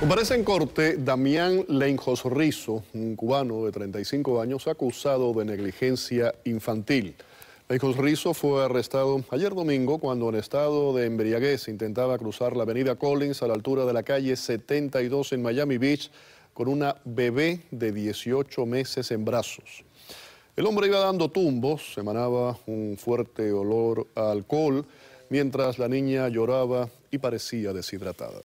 Comparece en corte Damián Lenjos Rizo, un cubano de 35 años acusado de negligencia infantil. Lenjos Rizo fue arrestado ayer domingo cuando en estado de embriaguez intentaba cruzar la avenida Collins a la altura de la calle 72 en Miami Beach con una bebé de 18 meses en brazos. El hombre iba dando tumbos, emanaba un fuerte olor a alcohol, mientras la niña lloraba y parecía deshidratada.